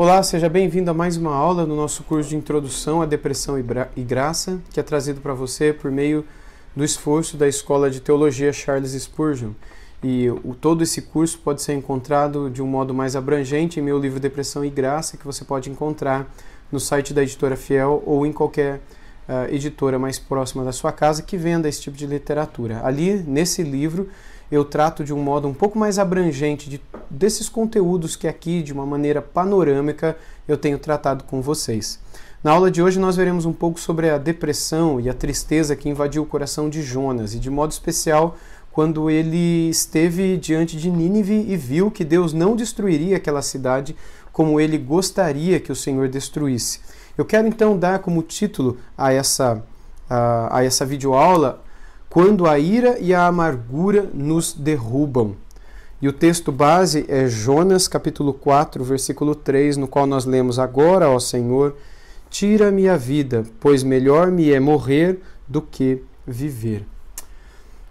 Olá, seja bem-vindo a mais uma aula no nosso curso de Introdução à Depressão e Graça, que é trazido para você por meio do esforço da Escola de Teologia Charles Spurgeon. E o, todo esse curso pode ser encontrado de um modo mais abrangente em meu livro Depressão e Graça, que você pode encontrar no site da editora Fiel ou em qualquer uh, editora mais próxima da sua casa que venda esse tipo de literatura. Ali, nesse livro, eu trato de um modo um pouco mais abrangente de, desses conteúdos que aqui, de uma maneira panorâmica, eu tenho tratado com vocês. Na aula de hoje, nós veremos um pouco sobre a depressão e a tristeza que invadiu o coração de Jonas, e de modo especial quando ele esteve diante de Nínive e viu que Deus não destruiria aquela cidade como ele gostaria que o Senhor destruísse. Eu quero então dar como título a essa, a, a essa videoaula quando a ira e a amargura nos derrubam. E o texto base é Jonas capítulo 4, versículo 3, no qual nós lemos agora, ó Senhor, tira-me a vida, pois melhor me é morrer do que viver.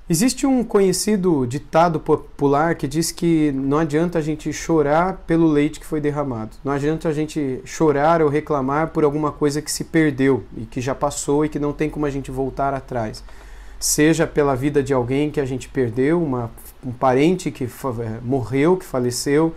Existe um conhecido ditado popular que diz que não adianta a gente chorar pelo leite que foi derramado. Não adianta a gente chorar ou reclamar por alguma coisa que se perdeu e que já passou e que não tem como a gente voltar atrás seja pela vida de alguém que a gente perdeu, uma, um parente que eh, morreu, que faleceu,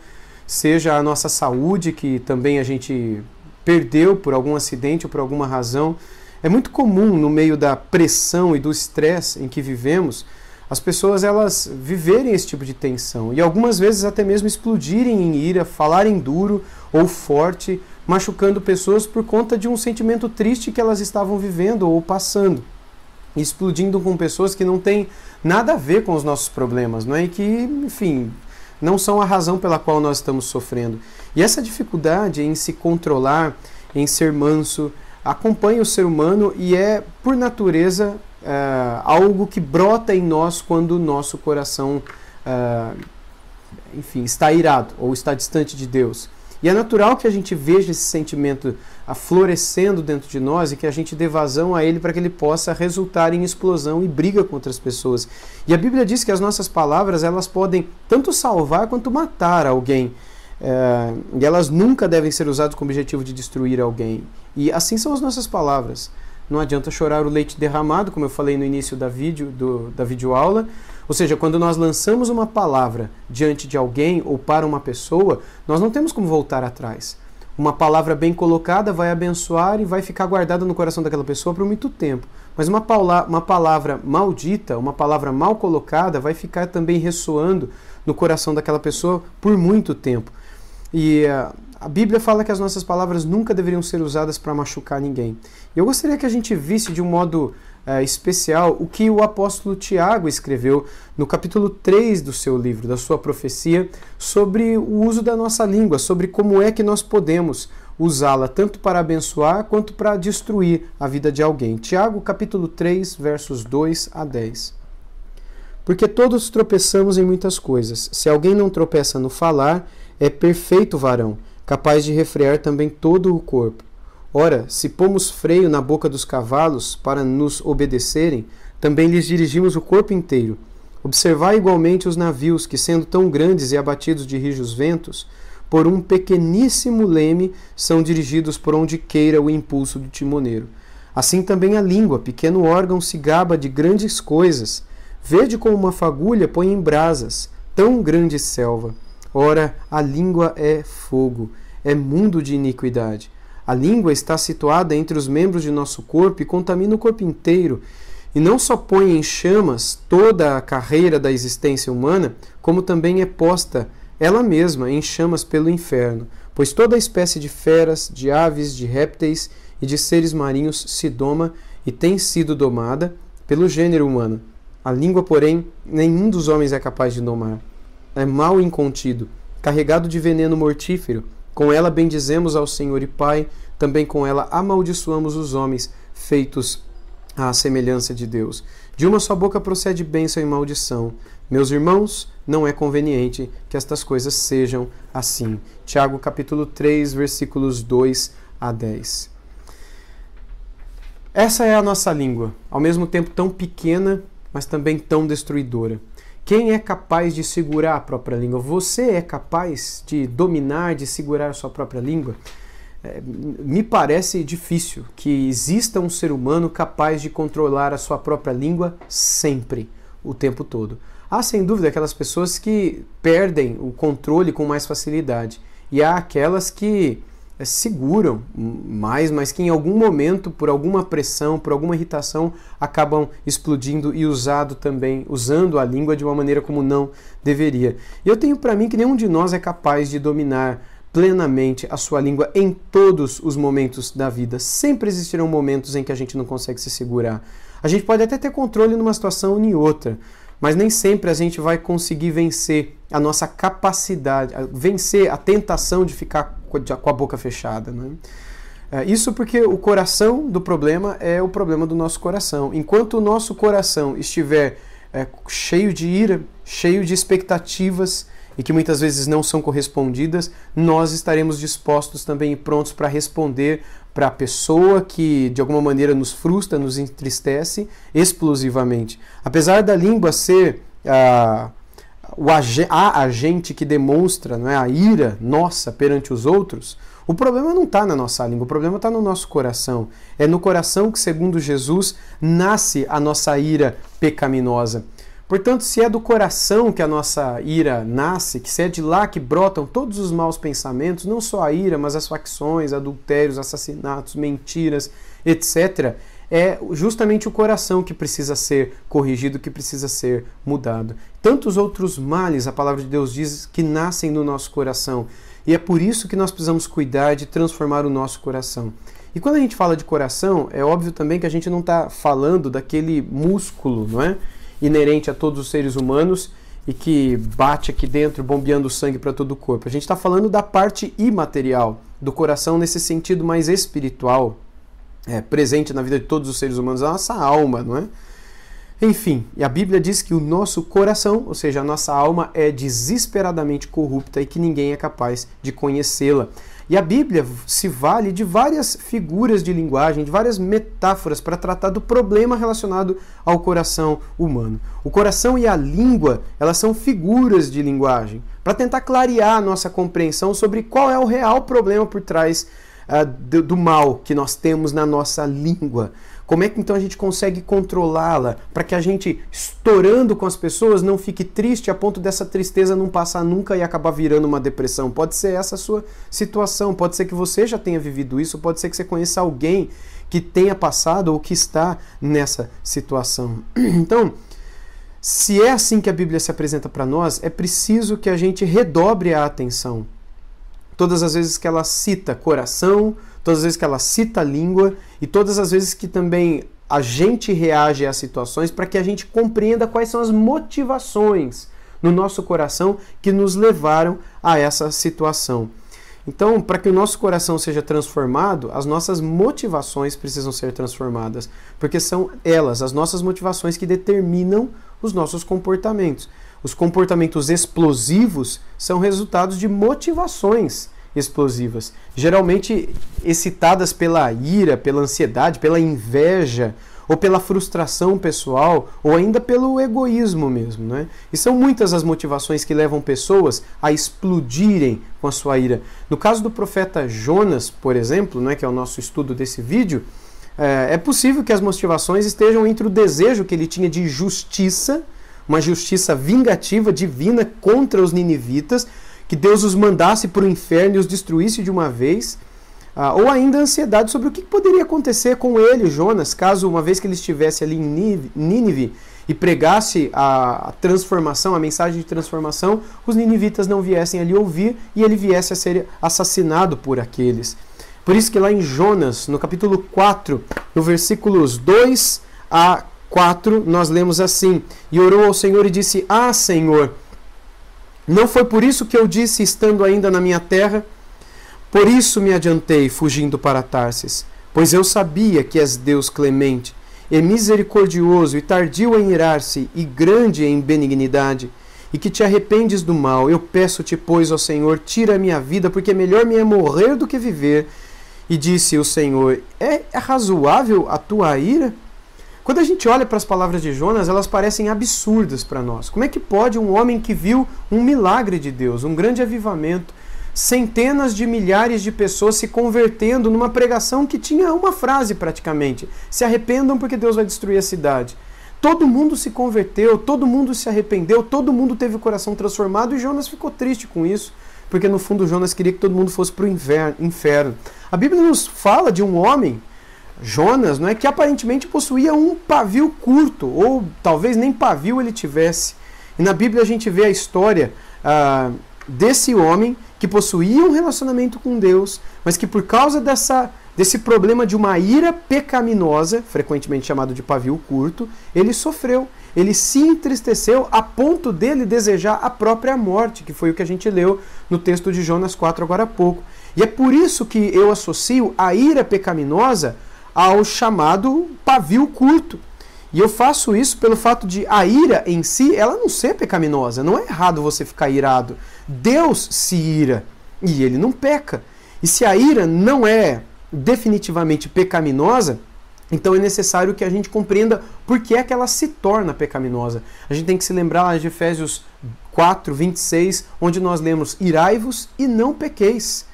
seja a nossa saúde que também a gente perdeu por algum acidente ou por alguma razão. É muito comum no meio da pressão e do estresse em que vivemos, as pessoas elas viverem esse tipo de tensão e algumas vezes até mesmo explodirem em ira, falarem duro ou forte, machucando pessoas por conta de um sentimento triste que elas estavam vivendo ou passando explodindo com pessoas que não têm nada a ver com os nossos problemas, não é? E que, enfim, não são a razão pela qual nós estamos sofrendo. E essa dificuldade em se controlar, em ser manso, acompanha o ser humano e é, por natureza, eh, algo que brota em nós quando o nosso coração, eh, enfim, está irado ou está distante de Deus. E é natural que a gente veja esse sentimento florescendo dentro de nós e que a gente dê vazão a ele para que ele possa resultar em explosão e briga contra as pessoas. E a Bíblia diz que as nossas palavras elas podem tanto salvar quanto matar alguém. É, e elas nunca devem ser usadas com o objetivo de destruir alguém. E assim são as nossas palavras. Não adianta chorar o leite derramado, como eu falei no início da vídeo do, da videoaula. aula ou seja, quando nós lançamos uma palavra diante de alguém ou para uma pessoa, nós não temos como voltar atrás. Uma palavra bem colocada vai abençoar e vai ficar guardada no coração daquela pessoa por muito tempo. Mas uma, paula, uma palavra maldita, uma palavra mal colocada, vai ficar também ressoando no coração daquela pessoa por muito tempo. E uh, a Bíblia fala que as nossas palavras nunca deveriam ser usadas para machucar ninguém. Eu gostaria que a gente visse de um modo é, especial o que o apóstolo Tiago escreveu no capítulo 3 do seu livro, da sua profecia, sobre o uso da nossa língua, sobre como é que nós podemos usá-la tanto para abençoar quanto para destruir a vida de alguém. Tiago capítulo 3, versos 2 a 10. Porque todos tropeçamos em muitas coisas. Se alguém não tropeça no falar, é perfeito varão, capaz de refrear também todo o corpo. Ora, se pomos freio na boca dos cavalos para nos obedecerem, também lhes dirigimos o corpo inteiro. Observai igualmente os navios, que, sendo tão grandes e abatidos de rijos ventos, por um pequeníssimo leme são dirigidos por onde queira o impulso do timoneiro. Assim também a língua, pequeno órgão, se gaba de grandes coisas. Verde como uma fagulha, põe em brasas, tão grande selva. Ora, a língua é fogo, é mundo de iniquidade. A língua está situada entre os membros de nosso corpo e contamina o corpo inteiro, e não só põe em chamas toda a carreira da existência humana, como também é posta ela mesma em chamas pelo inferno, pois toda espécie de feras, de aves, de répteis e de seres marinhos se doma e tem sido domada pelo gênero humano. A língua, porém, nenhum dos homens é capaz de domar. É mal incontido, carregado de veneno mortífero com ela bendizemos ao Senhor e Pai, também com ela amaldiçoamos os homens feitos à semelhança de Deus. De uma só boca procede bênção e maldição. Meus irmãos, não é conveniente que estas coisas sejam assim. Tiago capítulo 3, versículos 2 a 10. Essa é a nossa língua, ao mesmo tempo tão pequena, mas também tão destruidora. Quem é capaz de segurar a própria língua? Você é capaz de dominar, de segurar a sua própria língua? É, me parece difícil que exista um ser humano capaz de controlar a sua própria língua sempre, o tempo todo. Há sem dúvida aquelas pessoas que perdem o controle com mais facilidade e há aquelas que é, seguram mais, mas que em algum momento, por alguma pressão, por alguma irritação, acabam explodindo e usado também, usando a língua de uma maneira como não deveria. E eu tenho para mim que nenhum de nós é capaz de dominar plenamente a sua língua em todos os momentos da vida. Sempre existirão momentos em que a gente não consegue se segurar. A gente pode até ter controle numa situação ou em outra, mas nem sempre a gente vai conseguir vencer a nossa capacidade, vencer a tentação de ficar com a boca fechada. Né? É, isso porque o coração do problema é o problema do nosso coração. Enquanto o nosso coração estiver é, cheio de ira, cheio de expectativas e que muitas vezes não são correspondidas, nós estaremos dispostos também e prontos para responder para a pessoa que de alguma maneira nos frustra, nos entristece explosivamente. Apesar da língua ser. Ah, o ag a agente que demonstra não é, a ira nossa perante os outros, o problema não está na nossa língua, o problema está no nosso coração. É no coração que, segundo Jesus, nasce a nossa ira pecaminosa. Portanto, se é do coração que a nossa ira nasce, que se é de lá que brotam todos os maus pensamentos, não só a ira, mas as facções, adultérios, assassinatos, mentiras, etc., é justamente o coração que precisa ser corrigido, que precisa ser mudado. Tantos outros males, a palavra de Deus diz, que nascem no nosso coração. E é por isso que nós precisamos cuidar de transformar o nosso coração. E quando a gente fala de coração, é óbvio também que a gente não está falando daquele músculo, não é? Inerente a todos os seres humanos e que bate aqui dentro, bombeando sangue para todo o corpo. A gente está falando da parte imaterial do coração nesse sentido mais espiritual, é, presente na vida de todos os seres humanos, a nossa alma, não é? Enfim, a Bíblia diz que o nosso coração, ou seja, a nossa alma, é desesperadamente corrupta e que ninguém é capaz de conhecê-la. E a Bíblia se vale de várias figuras de linguagem, de várias metáforas para tratar do problema relacionado ao coração humano. O coração e a língua, elas são figuras de linguagem para tentar clarear a nossa compreensão sobre qual é o real problema por trás uh, do, do mal que nós temos na nossa língua. Como é que então a gente consegue controlá-la para que a gente, estourando com as pessoas, não fique triste a ponto dessa tristeza não passar nunca e acabar virando uma depressão? Pode ser essa a sua situação, pode ser que você já tenha vivido isso, pode ser que você conheça alguém que tenha passado ou que está nessa situação. Então, se é assim que a Bíblia se apresenta para nós, é preciso que a gente redobre a atenção todas as vezes que ela cita coração, todas as vezes que ela cita língua e todas as vezes que também a gente reage às situações para que a gente compreenda quais são as motivações no nosso coração que nos levaram a essa situação. Então, para que o nosso coração seja transformado, as nossas motivações precisam ser transformadas, porque são elas, as nossas motivações, que determinam os nossos comportamentos. Os comportamentos explosivos são resultados de motivações explosivas, geralmente excitadas pela ira, pela ansiedade, pela inveja ou pela frustração pessoal, ou ainda pelo egoísmo mesmo, né? E são muitas as motivações que levam pessoas a explodirem com a sua ira. No caso do profeta Jonas, por exemplo, né, que é o nosso estudo desse vídeo, eh, é possível que as motivações estejam entre o desejo que ele tinha de justiça, uma justiça vingativa divina contra os ninivitas, que Deus os mandasse para o inferno e os destruísse de uma vez, ah, ou ainda a ansiedade sobre o que poderia acontecer com ele, Jonas, caso uma vez que ele estivesse ali em Nínive e pregasse a transformação, a mensagem de transformação, os ninivitas não viessem ali ouvir e ele viesse a ser assassinado por aqueles. Por isso que lá em Jonas, no capítulo 4, no versículos 2 a 4, nós lemos assim: E orou ao Senhor e disse: Ah, Senhor, não foi por isso que eu disse, estando ainda na minha terra? Por isso me adiantei, fugindo para Tarsis, pois eu sabia que és Deus clemente, e misericordioso, e tardio em irar-se, e grande em benignidade, e que te arrependes do mal. Eu peço-te, pois, ó Senhor, tira a minha vida, porque melhor me é morrer do que viver. E disse o Senhor: É, é razoável a tua ira? Quando a gente olha para as palavras de Jonas, elas parecem absurdas para nós. Como é que pode um homem que viu um milagre de Deus, um grande avivamento, centenas de milhares de pessoas se convertendo numa pregação que tinha uma frase praticamente: se arrependam porque Deus vai destruir a cidade. Todo mundo se converteu, todo mundo se arrependeu, todo mundo teve o coração transformado e Jonas ficou triste com isso, porque no fundo Jonas queria que todo mundo fosse para o inferno. A Bíblia nos fala de um homem Jonas, não é que aparentemente possuía um pavio curto, ou talvez nem pavio ele tivesse. E na Bíblia a gente vê a história ah, desse homem que possuía um relacionamento com Deus, mas que por causa dessa, desse problema de uma ira pecaminosa, frequentemente chamado de pavio curto, ele sofreu. Ele se entristeceu a ponto dele desejar a própria morte, que foi o que a gente leu no texto de Jonas 4 agora há pouco. E é por isso que eu associo a ira pecaminosa ao chamado pavio curto. E eu faço isso pelo fato de a ira em si, ela não ser pecaminosa. Não é errado você ficar irado. Deus se ira e ele não peca. E se a ira não é definitivamente pecaminosa, então é necessário que a gente compreenda por que é que ela se torna pecaminosa. A gente tem que se lembrar lá de Efésios 4, 26, onde nós lemos: Irai-vos e não pequeis.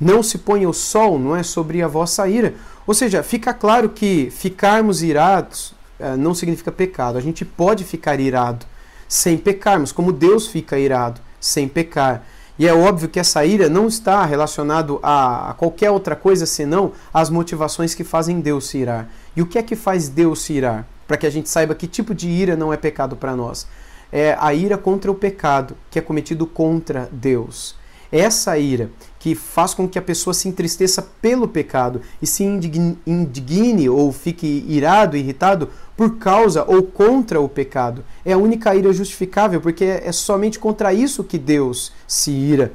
Não se ponha o sol, não é sobre a vossa ira ou seja, fica claro que ficarmos irados eh, não significa pecado. A gente pode ficar irado sem pecarmos, como Deus fica irado sem pecar. E é óbvio que essa ira não está relacionada a qualquer outra coisa senão as motivações que fazem Deus se irar. E o que é que faz Deus se irar? Para que a gente saiba que tipo de ira não é pecado para nós. É a ira contra o pecado que é cometido contra Deus. Essa ira que faz com que a pessoa se entristeça pelo pecado e se indigne, ou fique irado, irritado por causa ou contra o pecado. É a única ira justificável, porque é somente contra isso que Deus se ira.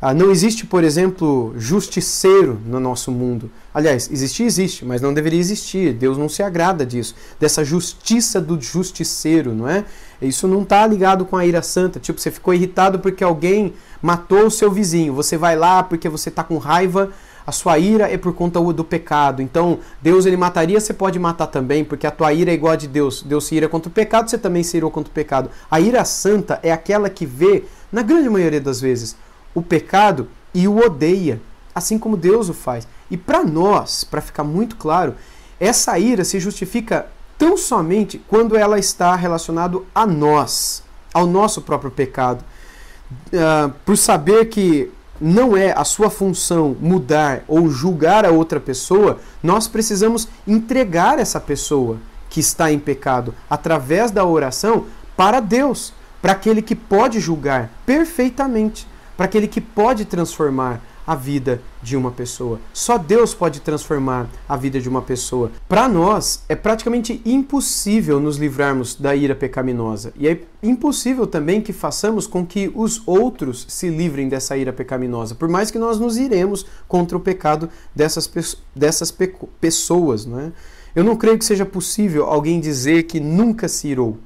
Ah, não existe, por exemplo, justiceiro no nosso mundo. Aliás, existe, existe, mas não deveria existir. Deus não se agrada disso, dessa justiça do justiceiro, não é? Isso não está ligado com a ira santa. Tipo, você ficou irritado porque alguém matou o seu vizinho. Você vai lá porque você está com raiva. A sua ira é por conta do pecado. Então, Deus ele mataria, você pode matar também, porque a tua ira é igual a de Deus. Deus se ira contra o pecado, você também se irou contra o pecado. A ira santa é aquela que vê, na grande maioria das vezes, o pecado e o odeia, assim como Deus o faz. E para nós, para ficar muito claro, essa ira se justifica tão somente quando ela está relacionada a nós, ao nosso próprio pecado. Uh, por saber que não é a sua função mudar ou julgar a outra pessoa, nós precisamos entregar essa pessoa que está em pecado através da oração para Deus, para aquele que pode julgar perfeitamente para aquele que pode transformar a vida de uma pessoa. Só Deus pode transformar a vida de uma pessoa. Para nós, é praticamente impossível nos livrarmos da ira pecaminosa. E é impossível também que façamos com que os outros se livrem dessa ira pecaminosa, por mais que nós nos iremos contra o pecado dessas, pe dessas pe pessoas. Né? Eu não creio que seja possível alguém dizer que nunca se irou.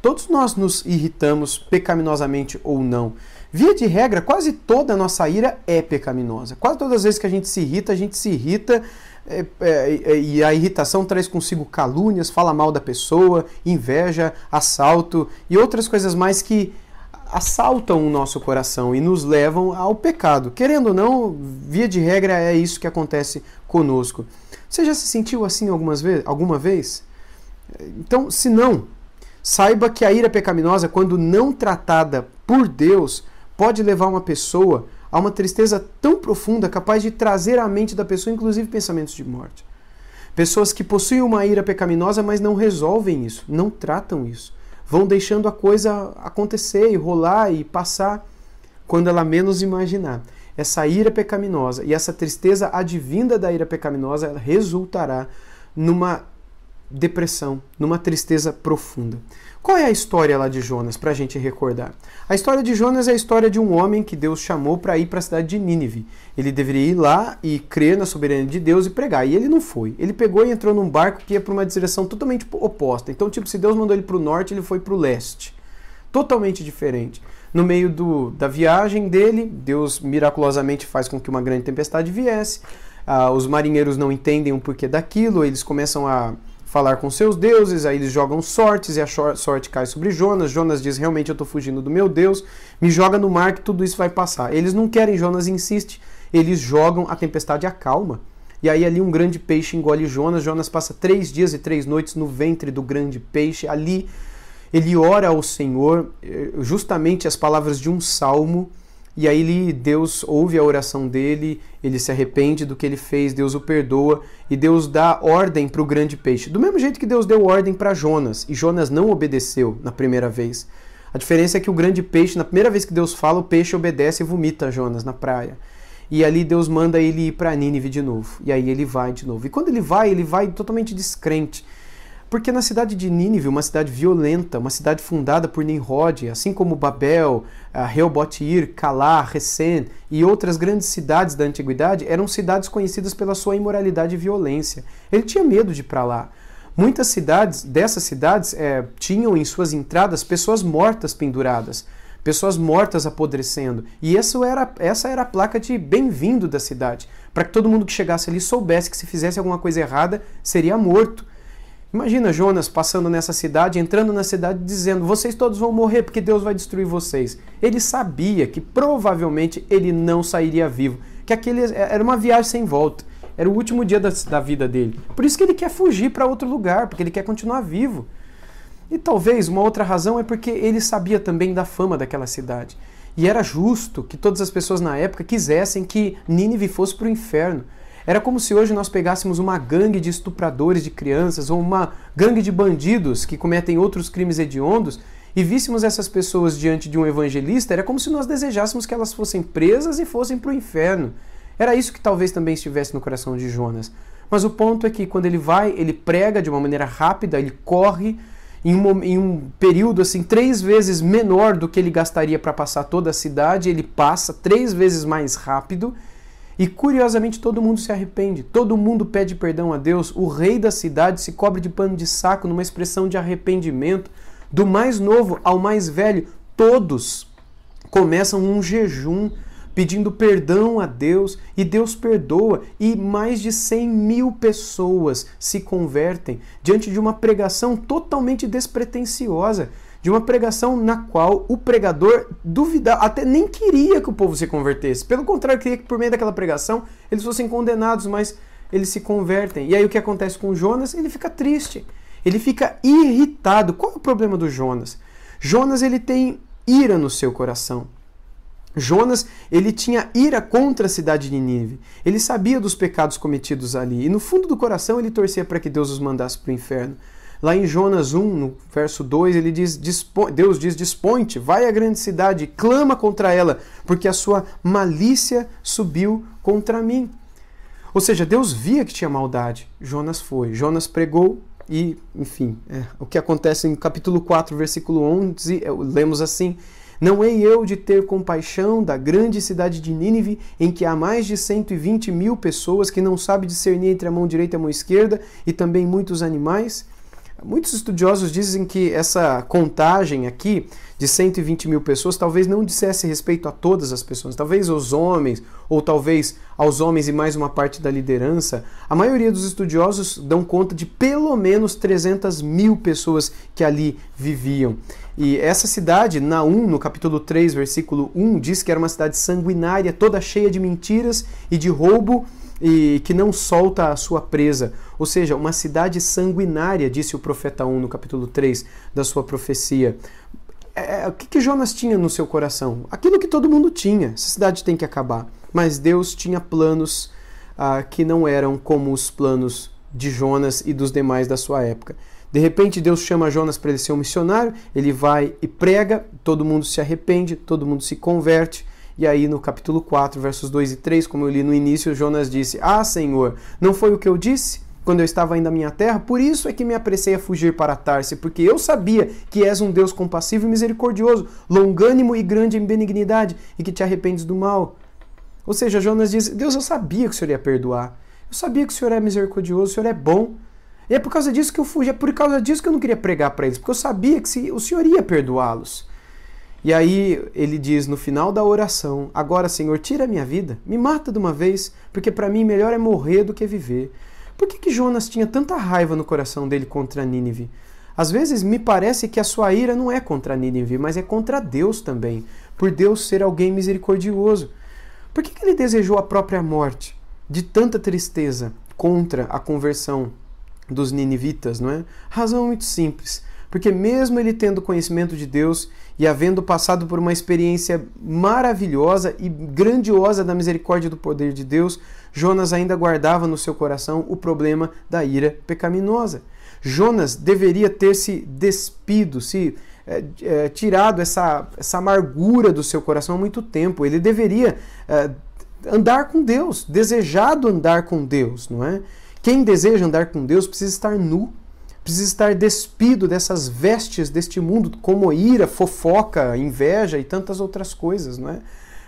Todos nós nos irritamos, pecaminosamente ou não. Via de regra, quase toda a nossa ira é pecaminosa. Quase todas as vezes que a gente se irrita, a gente se irrita é, é, é, e a irritação traz consigo calúnias, fala mal da pessoa, inveja, assalto e outras coisas mais que assaltam o nosso coração e nos levam ao pecado. Querendo ou não, via de regra é isso que acontece conosco. Você já se sentiu assim algumas vezes? alguma vez? Então, se não, saiba que a ira pecaminosa, quando não tratada por Deus, pode levar uma pessoa a uma tristeza tão profunda capaz de trazer à mente da pessoa, inclusive, pensamentos de morte. Pessoas que possuem uma ira pecaminosa, mas não resolvem isso, não tratam isso. Vão deixando a coisa acontecer e rolar e passar quando ela menos imaginar. Essa ira pecaminosa e essa tristeza advinda da ira pecaminosa resultará numa depressão, numa tristeza profunda. Qual é a história lá de Jonas, para a gente recordar? A história de Jonas é a história de um homem que Deus chamou para ir para a cidade de Nínive. Ele deveria ir lá e crer na soberania de Deus e pregar, e ele não foi. Ele pegou e entrou num barco que ia para uma direção totalmente oposta. Então, tipo, se Deus mandou ele para o norte, ele foi para o leste. Totalmente diferente. No meio do, da viagem dele, Deus miraculosamente faz com que uma grande tempestade viesse. Ah, os marinheiros não entendem o porquê daquilo, eles começam a falar com seus deuses, aí eles jogam sortes e a sorte cai sobre Jonas. Jonas diz: Realmente eu estou fugindo do meu Deus, me joga no mar que tudo isso vai passar. Eles não querem, Jonas insiste, eles jogam, a tempestade acalma. E aí ali um grande peixe engole Jonas. Jonas passa três dias e três noites no ventre do grande peixe. Ali ele ora ao Senhor, eh, justamente as palavras de um salmo. E aí ele, Deus ouve a oração dele, ele se arrepende do que ele fez, Deus o perdoa e Deus dá ordem para o grande peixe. Do mesmo jeito que Deus deu ordem para Jonas e Jonas não obedeceu na primeira vez. A diferença é que o grande peixe, na primeira vez que Deus fala, o peixe obedece e vomita Jonas na praia. E ali Deus manda ele ir para Nínive de novo. E aí ele vai de novo. E quando ele vai, ele vai totalmente descrente. Porque na cidade de Nínive, uma cidade violenta, uma cidade fundada por Nimrod, assim como Babel, Reobotir, Calá, Recém e outras grandes cidades da antiguidade, eram cidades conhecidas pela sua imoralidade e violência. Ele tinha medo de ir para lá. Muitas cidades, dessas cidades, é, tinham em suas entradas pessoas mortas penduradas, pessoas mortas apodrecendo. E isso era, essa era a placa de bem-vindo da cidade, para que todo mundo que chegasse ali soubesse que se fizesse alguma coisa errada, seria morto. Imagina Jonas passando nessa cidade, entrando na cidade dizendo: "Vocês todos vão morrer porque Deus vai destruir vocês". Ele sabia que provavelmente ele não sairia vivo, que aquele é, era uma viagem sem volta. Era o último dia da, da vida dele. Por isso que ele quer fugir para outro lugar, porque ele quer continuar vivo. E talvez uma outra razão é porque ele sabia também da fama daquela cidade. E era justo que todas as pessoas na época quisessem que Nínive fosse para o inferno. Era como se hoje nós pegássemos uma gangue de estupradores de crianças ou uma gangue de bandidos que cometem outros crimes hediondos e víssemos essas pessoas diante de um evangelista, era como se nós desejássemos que elas fossem presas e fossem para o inferno. Era isso que talvez também estivesse no coração de Jonas. Mas o ponto é que quando ele vai, ele prega de uma maneira rápida, ele corre em, um em um período assim três vezes menor do que ele gastaria para passar toda a cidade, ele passa três vezes mais rápido e curiosamente todo mundo se arrepende, todo mundo pede perdão a Deus, o rei da cidade se cobre de pano de saco numa expressão de arrependimento. Do mais novo ao mais velho, todos começam um jejum pedindo perdão a Deus e Deus perdoa e mais de 100 mil pessoas se convertem diante de uma pregação totalmente despretensiosa de uma pregação na qual o pregador duvidava, até nem queria que o povo se convertesse. Pelo contrário, queria que por meio daquela pregação eles fossem condenados, mas eles se convertem. E aí o que acontece com Jonas? Ele fica triste, ele fica irritado. Qual é o problema do Jonas? Jonas ele tem ira no seu coração. Jonas, ele tinha ira contra a cidade de Nínive. Ele sabia dos pecados cometidos ali e no fundo do coração ele torcia para que Deus os mandasse para o inferno. Lá em Jonas 1, no verso 2, ele diz: Deus diz: Desponte, vai à grande cidade, clama contra ela, porque a sua malícia subiu contra mim. Ou seja, Deus via que tinha maldade. Jonas foi. Jonas pregou e, enfim, é, o que acontece em capítulo 4, versículo 11, é, lemos assim: Não hei eu de ter compaixão da grande cidade de Nínive, em que há mais de 120 mil pessoas que não sabe discernir entre a mão direita e a mão esquerda, e também muitos animais? Muitos estudiosos dizem que essa contagem aqui de 120 mil pessoas talvez não dissesse respeito a todas as pessoas, talvez aos homens, ou talvez aos homens e mais uma parte da liderança. A maioria dos estudiosos dão conta de pelo menos 300 mil pessoas que ali viviam. E essa cidade, Naum, no capítulo 3, versículo 1, diz que era uma cidade sanguinária, toda cheia de mentiras e de roubo e que não solta a sua presa, ou seja, uma cidade sanguinária, disse o profeta 1 no capítulo 3 da sua profecia. É, é, o que, que Jonas tinha no seu coração? Aquilo que todo mundo tinha. Essa cidade tem que acabar. Mas Deus tinha planos ah, que não eram como os planos de Jonas e dos demais da sua época. De repente, Deus chama Jonas para ele ser um missionário, ele vai e prega, todo mundo se arrepende, todo mundo se converte. E aí no capítulo 4, versos 2 e 3, como eu li no início, Jonas disse: Ah, Senhor, não foi o que eu disse? Quando eu estava ainda na minha terra, por isso é que me apressei a fugir para Tarse, porque eu sabia que és um Deus compassivo e misericordioso, longânimo e grande em benignidade, e que te arrependes do mal. Ou seja, Jonas diz: Deus, eu sabia que o Senhor ia perdoar. Eu sabia que o Senhor é misericordioso, o Senhor é bom. E é por causa disso que eu fugi, é por causa disso que eu não queria pregar para eles, porque eu sabia que se, o Senhor ia perdoá-los. E aí ele diz no final da oração: Agora, Senhor, tira a minha vida, me mata de uma vez, porque para mim melhor é morrer do que viver. Por que, que Jonas tinha tanta raiva no coração dele contra Nínive? Às vezes me parece que a sua ira não é contra Nínive, mas é contra Deus também, por Deus ser alguém misericordioso. Por que, que ele desejou a própria morte? De tanta tristeza contra a conversão dos ninivitas, não é? Razão muito simples, porque mesmo ele tendo conhecimento de Deus, e havendo passado por uma experiência maravilhosa e grandiosa da misericórdia e do poder de Deus, Jonas ainda guardava no seu coração o problema da ira pecaminosa. Jonas deveria ter se despido, se é, é, tirado essa, essa amargura do seu coração há muito tempo. Ele deveria é, andar com Deus, desejado andar com Deus, não é? Quem deseja andar com Deus precisa estar nu precisa estar despido dessas vestes deste mundo, como ira, fofoca, inveja e tantas outras coisas, não é?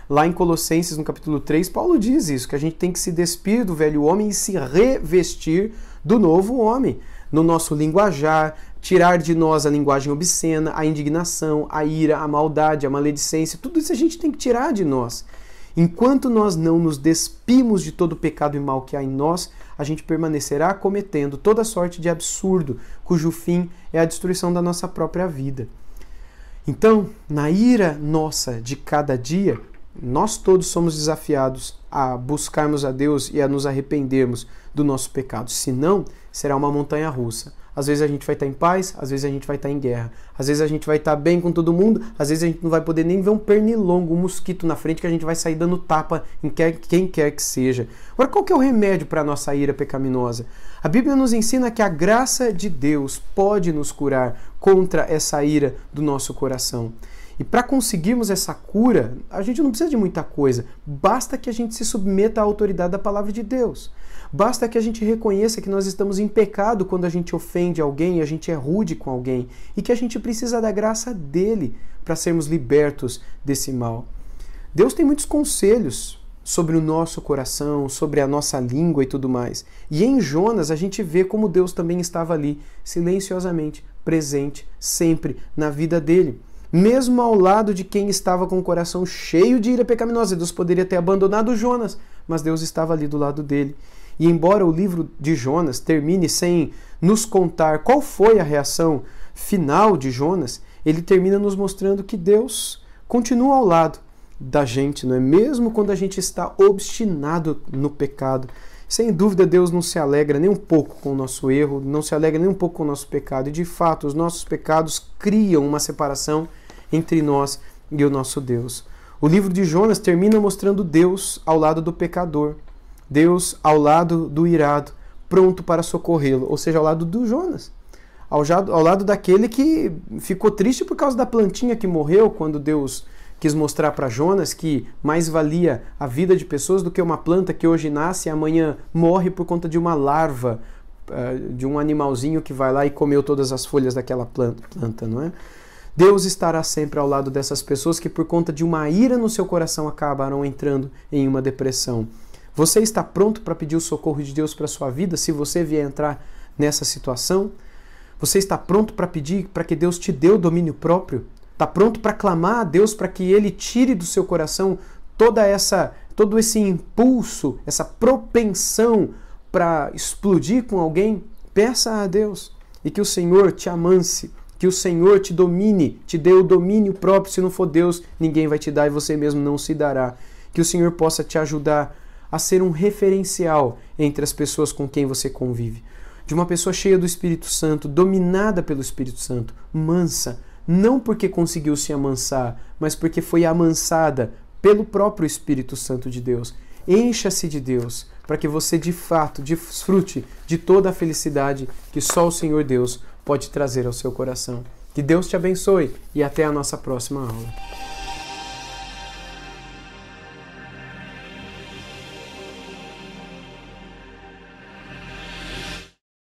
Lá em Colossenses, no capítulo 3, Paulo diz isso, que a gente tem que se despir do velho homem e se revestir do novo homem, no nosso linguajar, tirar de nós a linguagem obscena, a indignação, a ira, a maldade, a maledicência, tudo isso a gente tem que tirar de nós. Enquanto nós não nos despimos de todo o pecado e mal que há em nós, a gente permanecerá cometendo toda sorte de absurdo, cujo fim é a destruição da nossa própria vida. Então, na ira nossa de cada dia, nós todos somos desafiados a buscarmos a Deus e a nos arrependermos do nosso pecado. Senão, será uma montanha russa. Às vezes a gente vai estar tá em paz, às vezes a gente vai estar tá em guerra. Às vezes a gente vai estar tá bem com todo mundo, às vezes a gente não vai poder nem ver um pernilongo, um mosquito na frente que a gente vai sair dando tapa em quem quer que seja. Agora, qual que é o remédio para a nossa ira pecaminosa? A Bíblia nos ensina que a graça de Deus pode nos curar contra essa ira do nosso coração. E para conseguirmos essa cura, a gente não precisa de muita coisa. Basta que a gente se submeta à autoridade da palavra de Deus. Basta que a gente reconheça que nós estamos em pecado quando a gente ofende alguém, a gente é rude com alguém e que a gente precisa da graça dele para sermos libertos desse mal. Deus tem muitos conselhos sobre o nosso coração, sobre a nossa língua e tudo mais. E em Jonas a gente vê como Deus também estava ali, silenciosamente, presente sempre na vida dele mesmo ao lado de quem estava com o coração cheio de ira pecaminosa. Deus poderia ter abandonado Jonas, mas Deus estava ali do lado dele. E embora o livro de Jonas termine sem nos contar qual foi a reação final de Jonas, ele termina nos mostrando que Deus continua ao lado da gente, não é mesmo quando a gente está obstinado no pecado. Sem dúvida, Deus não se alegra nem um pouco com o nosso erro, não se alegra nem um pouco com o nosso pecado. E de fato, os nossos pecados criam uma separação entre nós e o nosso Deus. O livro de Jonas termina mostrando Deus ao lado do pecador, Deus ao lado do irado, pronto para socorrê-lo, ou seja, ao lado do Jonas, ao, lado daquele que ficou triste por causa da plantinha que morreu quando Deus quis mostrar para Jonas que mais valia a vida de pessoas do que uma planta que hoje nasce e amanhã morre por conta de uma larva eh, de um animalzinho que vai lá e comeu todas as folhas daquela planta, não é? Deus estará sempre ao lado dessas pessoas que, por conta de uma ira no seu coração, acabaram entrando em uma depressão. Você está pronto para pedir o socorro de Deus para a sua vida se você vier entrar nessa situação? Você está pronto para pedir para que Deus te dê o domínio próprio? Está pronto para clamar a Deus para que Ele tire do seu coração toda essa, todo esse impulso, essa propensão para explodir com alguém? Peça a Deus e que o Senhor te amance que o Senhor te domine, te dê o domínio próprio. Se não for Deus, ninguém vai te dar e você mesmo não se dará. Que o Senhor possa te ajudar a ser um referencial entre as pessoas com quem você convive. De uma pessoa cheia do Espírito Santo, dominada pelo Espírito Santo, mansa, não porque conseguiu se amansar, mas porque foi amansada pelo próprio Espírito Santo de Deus. Encha-se de Deus, para que você de fato desfrute de toda a felicidade que só o Senhor Deus pode trazer ao seu coração. Que Deus te abençoe e até a nossa próxima aula.